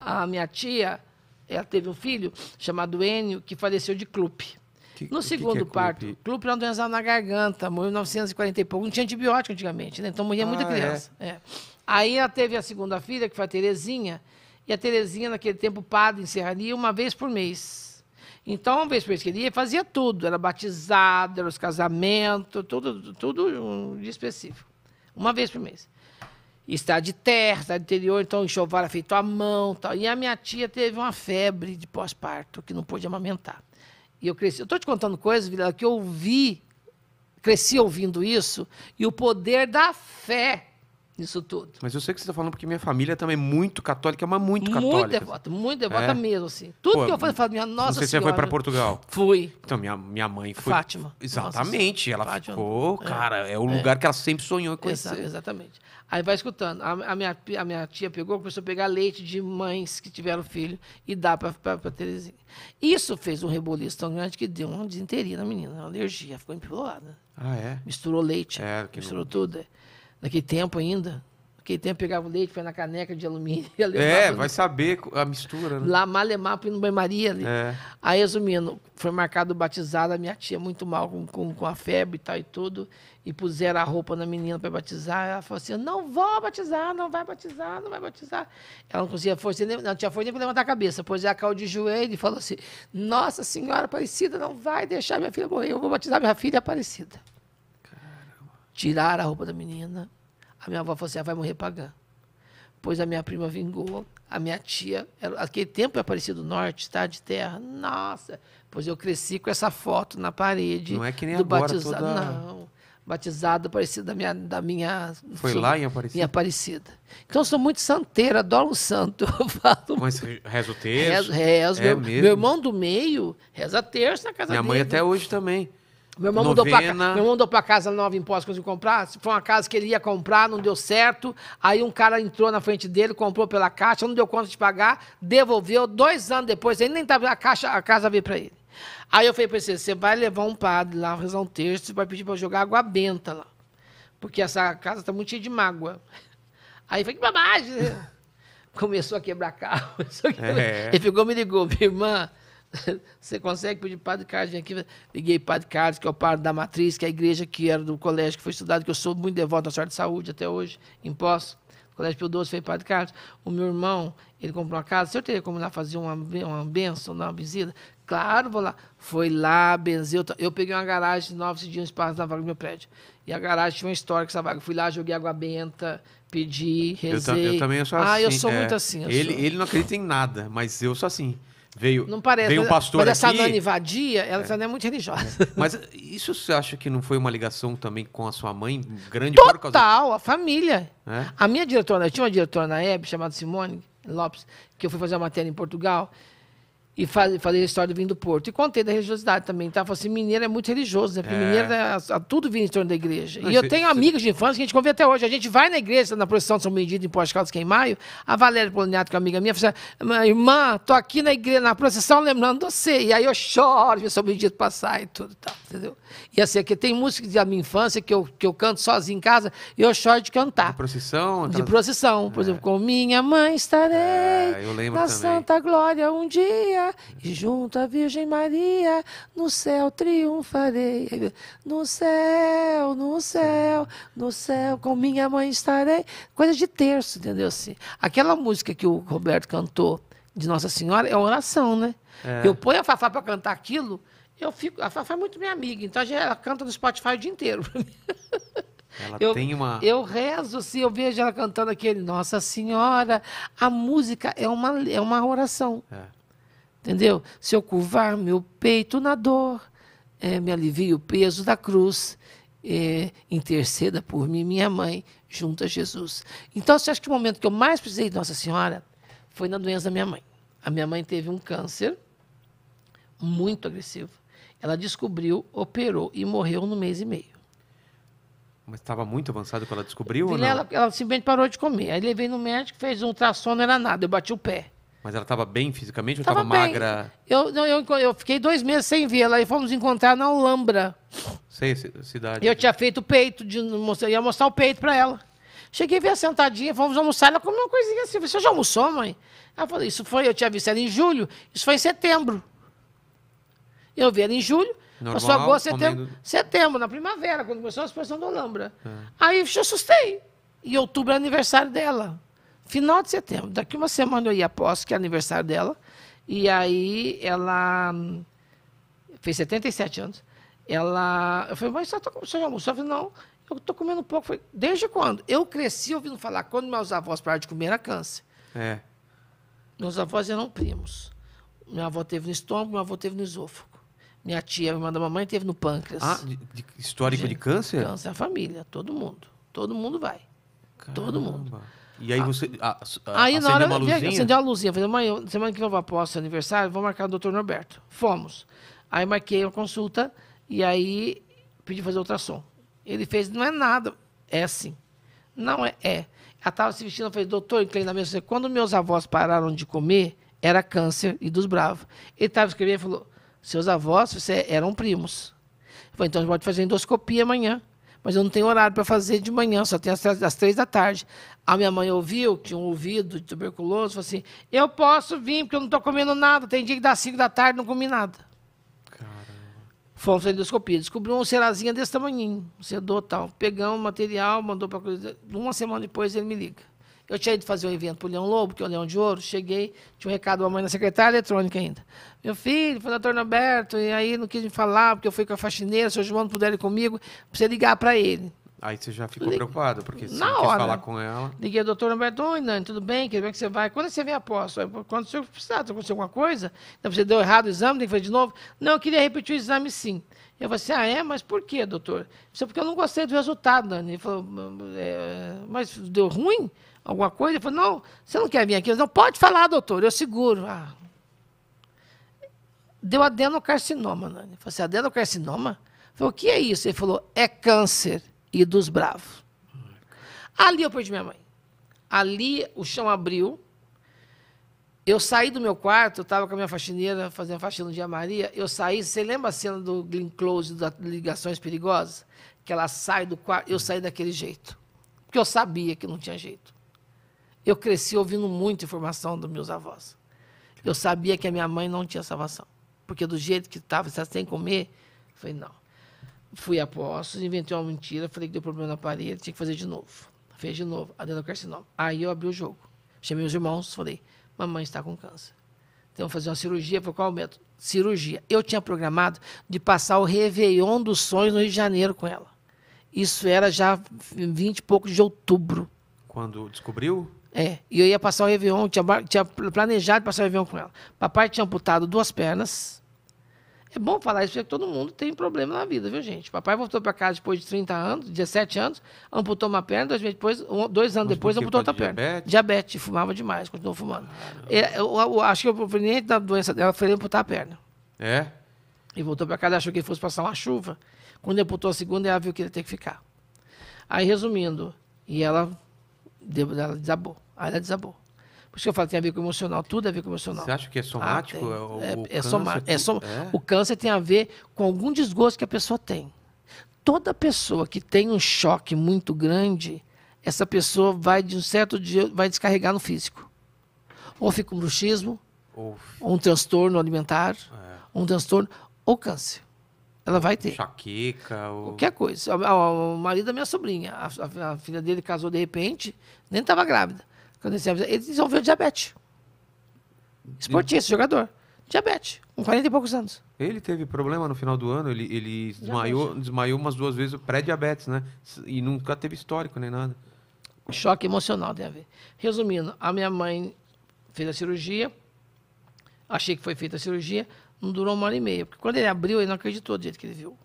a minha tia, ela teve um filho chamado Enio, que faleceu de clupe. Que, no segundo que que é parto, clupe era uma doença na garganta, morreu em 1940 e pouco. Não tinha antibiótico antigamente, né? então morria ah, muita é? criança. É. É. Aí ela teve a segunda filha, que foi a Terezinha, e a Terezinha, naquele tempo, o padre encerraria uma vez por mês. Então, uma vez por mês que ele ia, fazia tudo. Era batizado, era os casamentos, tudo, tudo de específico. Uma vez por mês. Estado de terra, estado interior, então enxoval era feito à mão. Tal. E a minha tia teve uma febre de pós-parto, que não pôde amamentar. E eu cresci. Eu estou te contando coisas, Vila, que eu vi, cresci ouvindo isso, e o poder da fé isso tudo. Mas eu sei que você está falando porque minha família também é muito católica, mas muito católica. Muito devota, muito devota é. mesmo, assim. Tudo Pô, que eu falei, eu minha Nossa Senhora. Não sei se você foi para Portugal. Fui. Então, minha, minha mãe foi. Fátima. Exatamente. Nossa, ela Fátima. ficou, é. cara, é, é o lugar que ela sempre sonhou conhecer. Exa exatamente. Aí vai escutando. A, a, minha, a minha tia pegou, começou a pegar leite de mães que tiveram filho e dar para Terezinha. Isso fez um reboliço tão grande que deu uma desinteria na menina, uma alergia, ficou empilhada. Ah, é? Misturou leite, é, misturou não... tudo. É. Naquele tempo ainda. Naquele tempo pegava o leite, foi na caneca de alumínio. É, vai no... saber a mistura, né? Lá malemar para ir no banho-maria ali. É. Aí, resumindo, foi marcado o batizado, a minha tia muito mal com, com, com a febre e tal e tudo. E puseram a roupa na menina para batizar. Ela falou assim: não vou batizar, não vai batizar, não vai batizar. Ela não conseguia força, nem, não tinha força nem para levantar a cabeça. Pois a cal de joelho e falou assim: Nossa Senhora Aparecida, não vai deixar minha filha morrer, eu vou batizar minha filha Aparecida. Tiraram a roupa da menina. A minha avó falou assim: ah, vai morrer pagã. Pois a minha prima vingou, a minha tia, ela, aquele tempo é parecido do norte, tá? De terra. Nossa! Pois eu cresci com essa foto na parede. Não é que nem do agora, batizado. Toda... Não. Batizado aparecido da minha. Da minha Foi lá em Aparecida? Em Aparecida. Então sou muito santeira, adoro um santo. Eu falo. Mas reza o terço? Rezo, rezo. É meu, mesmo. meu irmão do meio reza terço na casa minha dele. Minha mãe até hoje também. Meu irmão, Novena. mudou pra, meu irmão mudou pra casa nova em Poços, conseguiu comprar. Foi uma casa que ele ia comprar, não deu certo. Aí um cara entrou na frente dele, comprou pela caixa, não deu conta de pagar, devolveu. Dois anos depois, ele nem tava, a, caixa, a casa veio para ele. Aí eu falei para ele, você vai levar um padre lá, rezar um texto, você vai pedir para jogar água benta lá. Porque essa casa está muito cheia de mágoa. Aí eu falei, que babagem! Começou a quebrar carro. É. Ele ficou, me ligou, minha irmã... Você consegue pedir Padre Carlos, vem aqui. Liguei Padre Carlos, que é o padre da matriz, que é a igreja que era do colégio que foi estudado, que eu sou muito devoto à sorte de Saúde até hoje, em colégio Pio XII foi Padre Carlos. O meu irmão, ele comprou uma casa. O senhor teria como ir lá fazer uma, uma benção, uma visita? Claro, vou lá. Foi lá, benzeu. Eu peguei uma garagem nova, esse dia, um espaço na vaga do meu prédio. E a garagem tinha uma história com essa vaga. Fui lá, joguei água benta, pedi, rezei. Eu, eu também sou assim. Ah, eu assim, sou é, muito assim. ele, sou. ele não acredita em nada, mas eu sou assim. Veio, não parece, veio um pastor mas essa aqui... invadia ela é. não é muito religiosa. É. Mas isso você acha que não foi uma ligação também com a sua mãe? Grande Total, causa... a família. É? A minha diretora, eu tinha uma diretora na EB chamada Simone Lopes, que eu fui fazer uma matéria em Portugal, e falei, a história do vinho do Porto. E contei da religiosidade também. Tá? Falei assim, mineiro é muito religioso, né? Porque é. mineiro é, tudo vindo em torno da igreja. e eu tenho cê... amigos de infância que a gente convive até hoje. A gente vai na igreja, na procissão de São Benedito, em Pós Caldas, que é em maio. A Valéria Poloniato, que é amiga minha, falou assim, ah, irmã, tô aqui na igreja, na procissão, lembrando você. E aí eu choro, de São Benedito passar e tudo tal, entendeu? E assim, aqui tem músicas da minha infância que eu, que eu canto sozinho em casa e eu choro de cantar. De procissão? De procissão. Por é. exemplo, com minha mãe estarei é, eu lembro na também. Santa Glória um dia e junto à Virgem Maria, no céu triunfarei. No céu, no céu, no céu, com minha mãe estarei. Coisa de terço, entendeu? Assim, aquela música que o Roberto cantou de Nossa Senhora é oração, né? É. Eu ponho a Fafá para cantar aquilo, eu fico. A Fafá é muito minha amiga, então ela canta no Spotify o dia inteiro mim. Ela eu, tem uma. Eu rezo, se assim, eu vejo ela cantando aquele Nossa Senhora. A música é uma, é uma oração. É. Entendeu? Se eu curvar meu peito na dor, é, me alivie o peso da cruz, é, interceda por mim, minha mãe, junto a Jesus. Então, você acha que o momento que eu mais precisei de Nossa Senhora foi na doença da minha mãe. A minha mãe teve um câncer muito agressivo. Ela descobriu, operou e morreu no mês e meio. Mas estava muito avançado quando ela descobriu? Ela, ela simplesmente parou de comer. Aí levei no médico, fez um ultrassom, não era nada, eu bati o pé. Mas ela estava bem fisicamente ou estava magra? Eu, não, eu, eu fiquei dois meses sem vê-la e fomos encontrar na Alhambra. Sei, cidade. Eu tinha feito o peito, de, ia mostrar o peito para ela. Cheguei a ver sentadinha, fomos almoçar, ela comeu uma coisinha assim. Você já almoçou, mãe? Ela falou, isso foi, eu tinha visto ela em julho, isso foi em setembro. Eu vi ela em julho, Normal, passou agosto, setembro, comendo... setembro, na primavera, quando começou a exposição da Alhambra. É. Aí eu assustei. Em outubro é aniversário dela. Final de setembro. Daqui uma semana eu ia após que é aniversário dela. E aí ela hum, fez 77 anos. Ela. Eu falei, mas só tô, você já almoçou? Eu falei, não, eu tô comendo pouco. falei, desde quando? Eu cresci ouvindo falar quando meus avós pararam de comer era câncer. É. Meus avós eram primos. Minha avó teve no estômago, meu avô teve no esôfago. Minha tia, minha irmã da mamãe, teve no pâncreas. Ah, de, de, histórico de, de câncer? Câncer, a é família, todo mundo. Todo mundo vai. Caramba. Todo mundo. E aí você a, a, aí, na hora, uma luzinha? Acendeu a luzinha. Falei, mãe, semana que vem eu vou após seu aniversário, vou marcar o doutor Norberto. Fomos. Aí marquei uma consulta e aí pedi fazer ultrassom. Ele fez, não é nada. É assim Não é, é. Ela estava se vestindo, eu falei, doutor, inclina a mesa, quando meus avós pararam de comer, era câncer e dos bravos. Ele estava escrevendo e falou, seus avós você eram primos. Eu falei, então a gente pode fazer endoscopia amanhã mas eu não tenho horário para fazer de manhã, só tenho às três da tarde. A minha mãe ouviu, tinha um ouvido de tuberculoso, falou assim: eu posso vir porque eu não estou comendo nada. Tem dia que dá cinco da tarde não comi nada. Caramba. Fomos fazer endoscopia. Descobriu um serazinha desse tamanhinho, um sedor tal. Pegamos o material, mandou para. Uma semana depois ele me liga. Eu tinha ido fazer um evento pro Leão Lobo, que é o Leão de Ouro, cheguei, tinha um recado da mãe na secretária eletrônica ainda. Meu filho, foi o doutor Norberto, e aí não quis me falar, porque eu fui com a faxineira, se o João não puder ir comigo, precisa ligar para ele. Aí você já ficou preocupado, porque você não quis falar com ela. Liguei ao doutor Norberto, oi, Nani, tudo bem? Quer ver que você vai? Quando você vem após? Quando você precisar, aconteceu alguma coisa? Então, você deu errado o exame, tem que fazer de novo? Não, eu queria repetir o exame sim. Eu falei assim, ah, é? Mas por quê, doutor? Isso é porque eu não gostei do resultado, Nani. Ele falou, é, mas deu ruim? alguma coisa? Ele falou, não, você não quer vir aqui? Eu não, pode falar, doutor, eu seguro. Ah. Deu adenocarcinoma. Né? Ele falou assim, adenocarcinoma? Eu falei, o que é isso? Ele falou, é câncer e dos bravos. Ali eu perdi minha mãe. Ali o chão abriu. Eu saí do meu quarto, eu estava com a minha faxineira fazendo faxina no dia Maria. Eu saí, você lembra a cena do Glen Close, das Ligações Perigosas? Que ela sai do quarto, eu saí daquele jeito. Porque eu sabia que não tinha jeito. Eu cresci ouvindo muita informação dos meus avós. Eu sabia que a minha mãe não tinha salvação. Porque do jeito que estava, se ela sem comer, foi falei, não. Fui a postos, inventei uma mentira, falei que deu problema na parede, tinha que fazer de novo. Fez de novo, adenocarcinoma. Aí eu abri o jogo. Chamei os irmãos, falei, mamãe está com câncer. Então, fazer uma cirurgia, foi qual método? Cirurgia. Eu tinha programado de passar o Réveillon dos sonhos no Rio de Janeiro com ela. Isso era já 20 e pouco de outubro. Quando descobriu? É, e eu ia passar o Réveillon, tinha, tinha planejado passar o Réveillon com ela. Papai tinha amputado duas pernas. É bom falar isso, porque todo mundo tem problema na vida, viu, gente? Papai voltou para casa depois de 30 anos, 17 anos, amputou uma perna, dois, depois, um, dois anos Mas depois, amputou outra diabetes? perna. Diabetes, fumava demais, continuou fumando. Ah, eu... Eu, eu, acho que o proveniente da doença dela foi amputar a perna. É? E voltou para casa, achou que ele fosse passar uma chuva. Quando ele amputou a segunda, ela viu que ele ia ter que ficar. Aí, resumindo, e ela, ela desabou. Aí ah, ela desabou. Por isso que eu falo, tem a ver com o emocional, tudo a ver com o emocional. Você acha que é somático? Ah, é, é, é, somático. É som... é? O câncer tem a ver com algum desgosto que a pessoa tem. Toda pessoa que tem um choque muito grande, essa pessoa vai de um certo dia, vai descarregar no físico. Ou fica um bruxismo, ou, um transtorno alimentar, é. um transtorno, ou câncer. Ela vai ter. Chaqueca. Ou... Qualquer coisa. O marido da minha sobrinha, a, a filha dele casou de repente, nem estava grávida ele desenvolveu diabetes. Esportista, jogador. Diabetes, com 40 e poucos anos. Ele teve problema no final do ano, ele, ele desmaiou, desmaiou umas duas vezes, pré-diabetes, né? E nunca teve histórico nem nada. Choque emocional tem a ver. Resumindo, a minha mãe fez a cirurgia, achei que foi feita a cirurgia, não durou uma hora e meia. Porque quando ele abriu, ele não acreditou do jeito que ele viu.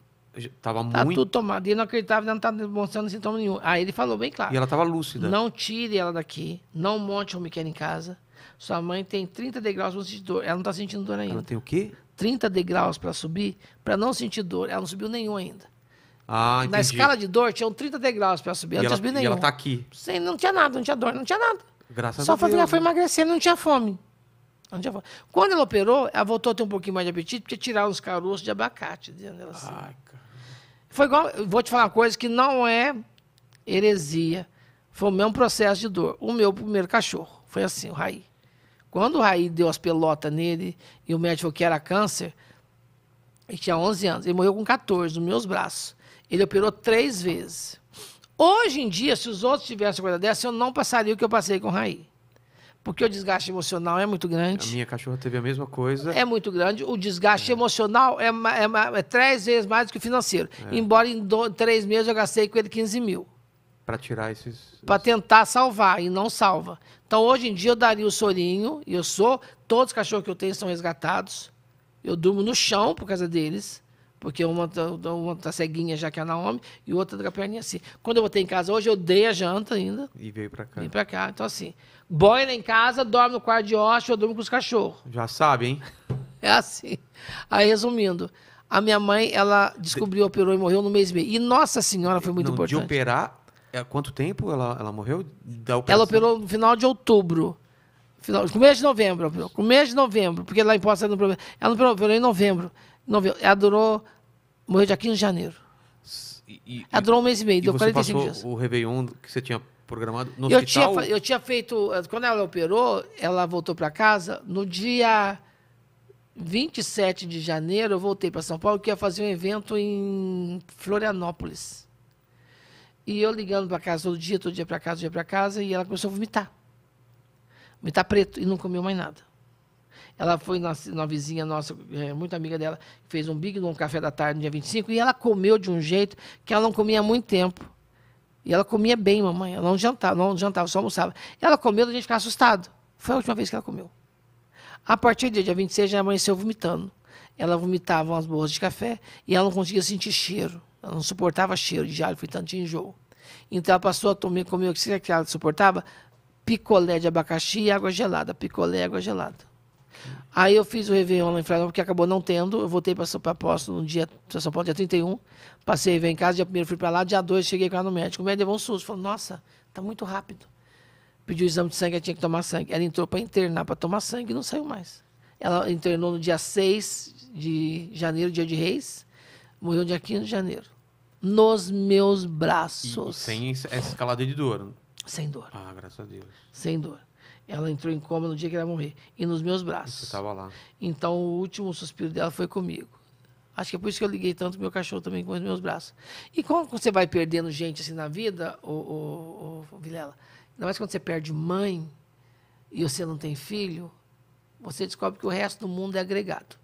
Tava tá muito... tudo tomado. E ele não acreditava, ela não tá demonstrando sintoma nenhum. Aí ele falou bem claro. E ela tava lúcida. Não tire ela daqui, não monte um Miquel em casa. Sua mãe tem 30 degraus para sentir dor. Ela não tá sentindo dor ainda. Ela tem o quê? 30 degraus para subir, para não sentir dor. Ela não subiu nenhum ainda. Ah, entendi. Na escala de dor, tinham 30 degraus para subir. Ela, não subiu nenhum. E ela tá aqui. Sem, não tinha nada, não tinha dor, não tinha nada. Graças Só a Deus. Só foi né? emagrecendo, não tinha fome. Quando ela operou, ela voltou a ter um pouquinho mais de apetite, porque tiraram os caroços de abacate. Dizendo ela assim. Ai, cara. Foi igual, vou te falar uma coisa que não é heresia. Foi o mesmo processo de dor. O meu primeiro cachorro foi assim, o Raí. Quando o Raí deu as pelotas nele e o médico falou que era câncer, ele tinha 11 anos, ele morreu com 14 nos meus braços. Ele operou três vezes. Hoje em dia, se os outros tivessem coisa dessa, eu não passaria o que eu passei com o Raí porque o desgaste emocional é muito grande. A minha cachorra teve a mesma coisa. É muito grande. O desgaste é. emocional é, é, é, três vezes mais do que o financeiro. É. Embora em três meses eu gastei com ele 15 mil. Para tirar esses. Para tentar salvar, e não salva. Então hoje em dia eu daria o sorinho, e eu sou. Todos os cachorros que eu tenho são resgatados. Eu durmo no chão por causa deles. Porque uma tá, uma tá ceguinha já que é a Naomi e outra da perninha assim. Quando eu voltei em casa hoje, eu dei a janta ainda. E veio para cá. Vim para cá. Então, assim, lá em casa, dorme no quarto de hóspede, eu durmo com os cachorros. Já sabe, hein? É assim. Aí, resumindo, a minha mãe, ela descobriu, operou e morreu no mês e meio. E Nossa Senhora foi muito Não, importante. De operar, é quanto tempo ela, ela morreu? Da operação? Ela operou no final de outubro. Final, começo de novembro, começo de novembro, porque lá em Poça não problema. Ela não operou em novembro novembro. Ela durou. Morreu dia 15 de janeiro. E, e, ela durou um mês e meio, e deu 45 dias. O Réveillon que você tinha programado no eu hospital? Tinha, eu tinha feito. Quando ela operou, ela voltou para casa. No dia 27 de janeiro, eu voltei para São Paulo, que ia fazer um evento em Florianópolis. E eu ligando para casa todo dia, todo dia para casa, todo dia para casa, e ela começou a vomitar. Vomitar preto e não comeu mais nada. Ela foi na, na vizinha nossa, é, muito amiga dela, fez um Big no Café da Tarde no dia 25 e ela comeu de um jeito que ela não comia há muito tempo. E ela comia bem, mamãe. Ela não jantava, não jantava, só almoçava. Ela comeu, a gente ficava assustado. Foi a última vez que ela comeu. A partir do dia 26, já amanheceu vomitando. Ela vomitava umas borras de café e ela não conseguia sentir cheiro. Ela não suportava cheiro de alho, fritante e enjoo. Então ela passou a tomar, comer o que ela suportava, picolé de abacaxi e água gelada, picolé e água gelada. Aí eu fiz o Réveillon lá em Florianópolis, porque acabou não tendo. Eu voltei para São Paulo no dia, São Paulo, dia 31. Passei Réveillon em casa, dia 1 fui para lá, dia 2 cheguei com ela no médico. O médico levou um susto. Falou, nossa, tá muito rápido. Pediu o exame de sangue, ela tinha que tomar sangue. Ela entrou para internar, para tomar sangue e não saiu mais. Ela internou no dia 6 de janeiro, dia de reis. Morreu dia 15 de janeiro. Nos meus braços. E sem essa escalada de dor. Sem dor. Ah, graças a Deus. Sem dor. Ela entrou em coma no dia que ela ia morrer. E nos meus braços. Eu tava lá. Então, o último suspiro dela foi comigo. Acho que é por isso que eu liguei tanto meu cachorro também com os meus braços. E quando você vai perdendo gente assim na vida, o, Vilela, ainda mais quando você perde mãe e você não tem filho, você descobre que o resto do mundo é agregado.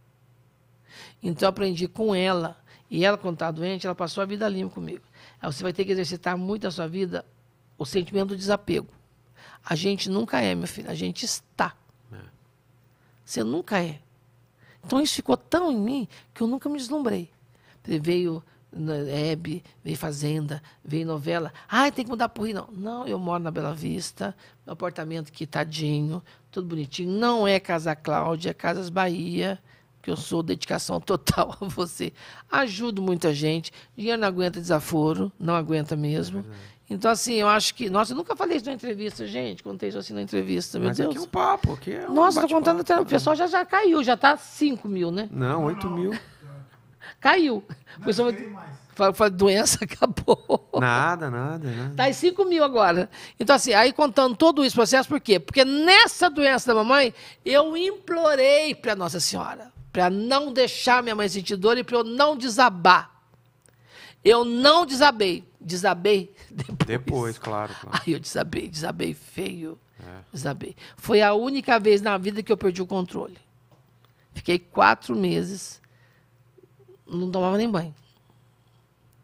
Então eu aprendi com ela, e ela quando está doente, ela passou a vida limpa comigo. Aí você vai ter que exercitar muito a sua vida o sentimento do desapego. A gente nunca é, meu filho. A gente está. É. Você nunca é. Então isso ficou tão em mim que eu nunca me deslumbrei. Veio né, Hebe, veio Fazenda, veio novela. Ai, tem que mudar por Rio. Não, não eu moro na Bela Vista, meu apartamento quitadinho, tadinho, tudo bonitinho. Não é Casa Cláudia, é Casas Bahia, que eu sou dedicação total a você. Ajudo muita gente. Dinheiro não aguenta desaforo, não aguenta mesmo. É então, assim, eu acho que. Nossa, eu nunca falei isso na entrevista, gente. Contei isso assim na entrevista, meu Mas Deus. Aqui é um papo, aqui é um Nossa, tô contando até. O pessoal já, já caiu, já tá 5 mil, né? Não, 8 mil. caiu. Não, pessoal... Fala, doença acabou. Nada, nada, nada. Tá em 5 mil agora. Então, assim, aí contando todo esse processo, por quê? Porque nessa doença da mamãe, eu implorei para Nossa Senhora, para não deixar minha mãe sentir dor e para eu não desabar. Eu não desabei desabei depois. Depois, claro. claro. Aí eu desabei, desabei feio. É. Desabei. Foi a única vez na vida que eu perdi o controle. Fiquei quatro meses, não tomava nem banho.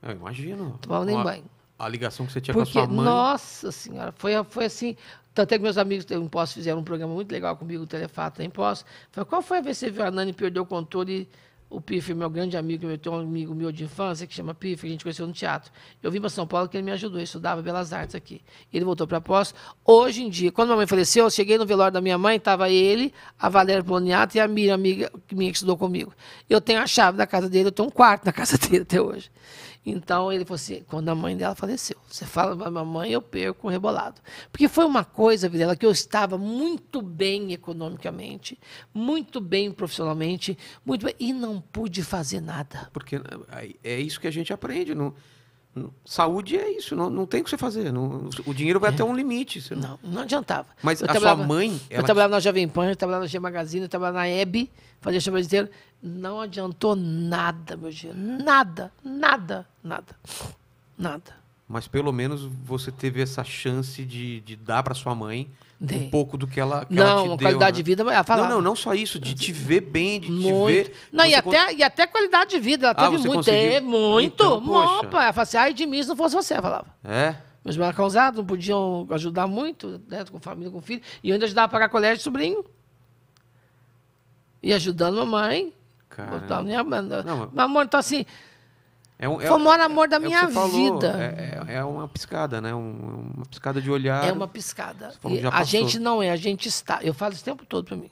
Eu imagino. Não tomava nem banho. A ligação que você tinha Porque, com a sua mãe. Nossa senhora, foi, foi assim. Tanto é que meus amigos do Imposto fizeram um programa muito legal comigo, o Telefato da Imposto. Falei, qual foi a vez que você viu a Nani perder o controle e o Piff é meu grande amigo, eu tenho um amigo meu de infância que chama que a gente conheceu no teatro. Eu vim para São Paulo que ele me ajudou, eu estudava Belas Artes aqui. Ele voltou para pós. Hoje em dia, quando minha mãe faleceu, eu cheguei no velório da minha mãe, estava ele, a Valéria Poloniato e a Miriam, amiga minha que estudou comigo. Eu tenho a chave da casa dele, eu tenho um quarto na casa dele até hoje. Então ele falou assim, quando a mãe dela faleceu, você fala para minha mãe, eu perco o rebolado. Porque foi uma coisa, Vilela, que eu estava muito bem economicamente, muito bem profissionalmente, muito bem, e não pude fazer nada. Porque é, é isso que a gente aprende, não? Saúde é isso, não, não tem o que você fazer. Não, o dinheiro vai é. até um limite. Não... não, não, adiantava. Mas eu a sua mãe. Ela... Eu trabalhava na Jovem Pan, eu trabalhava na G Magazine, eu trabalhava na EB, fazia chamada dinheiro. Não adiantou nada, meu dinheiro. Nada, nada, nada. Nada. Mas pelo menos você teve essa chance de, de dar para sua mãe um pouco do que ela que Não, ela te qualidade deu, né? de vida, ela falava Não, não, não só isso, de te ver bem, de muito. te ver. Não, e até, cons... e até qualidade de vida, ela ah, teve muito, teve é, muito. Então, Mó, Ela falava assim, ai de mim se não fosse você, ela falava. É? mas era causado não podiam ajudar muito, né, com família, com filho, e eu ainda ajudava a pagar colégio de sobrinho. E ajudando a mamãe. Cara. Minha... Não, mas... Mamãe, então assim, é um, é, foi o maior é amor da é minha vida. Falou, é, é, uma piscada, né? uma piscada de olhar. É uma piscada. Falou, a gente não é, a gente está. Eu falo isso o tempo todo para mim.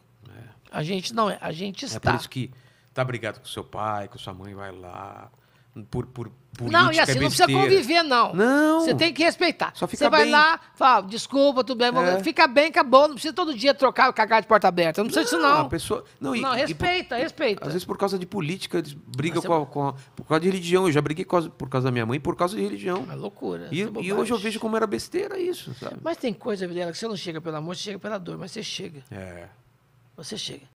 A gente não é, a gente está. É por isso que tá brigado com seu pai, com sua mãe, vai lá, por, por Não, e assim, não precisa conviver, não. Não. Você tem que respeitar. Só fica Você vai bem. lá, fala, desculpa, tudo bem, É. fica bem, acabou. Não precisa todo dia trocar o cagar de porta aberta. Não precisa disso, não. A pessoa... Não, e- Não, e respeita, respeita. Às vezes por causa de política, eles brigam com, a- com a- por causa de religião. Eu já briguei com a- por causa da minha mãe por causa de religião. É loucura. E, e hoje eu vejo como era besteira isso, sabe? Mas tem coisa, Vilela, que você não chega pela amor, você chega pela dor, mas você chega. É. Você chega.